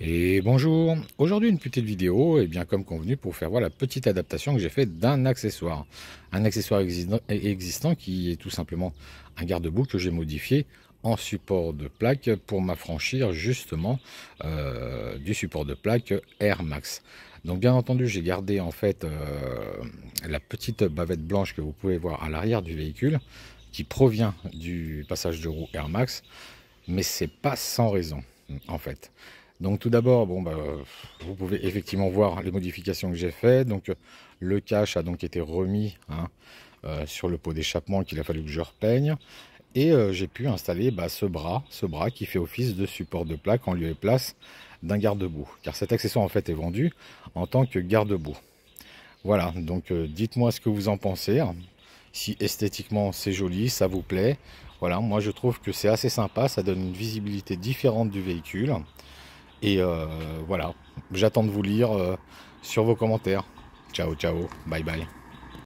Et bonjour, aujourd'hui une petite vidéo, et eh bien comme convenu pour faire voir la petite adaptation que j'ai fait d'un accessoire. Un accessoire existant qui est tout simplement un garde-boue que j'ai modifié en support de plaque pour m'affranchir justement euh, du support de plaque Air Max. Donc bien entendu j'ai gardé en fait euh, la petite bavette blanche que vous pouvez voir à l'arrière du véhicule qui provient du passage de roue Air Max mais c'est pas sans raison en fait. Donc tout d'abord, bon, bah, vous pouvez effectivement voir les modifications que j'ai faites. Donc le cache a donc été remis hein, euh, sur le pot d'échappement qu'il a fallu que je repeigne. Et euh, j'ai pu installer bah, ce bras, ce bras qui fait office de support de plaque en lieu et place d'un garde-boue. Car cet accessoire en fait est vendu en tant que garde-boue. Voilà, donc euh, dites-moi ce que vous en pensez. Hein. Si esthétiquement c'est joli, ça vous plaît. Voilà, moi je trouve que c'est assez sympa, ça donne une visibilité différente du véhicule. Et euh, voilà, j'attends de vous lire euh, sur vos commentaires. Ciao, ciao, bye bye.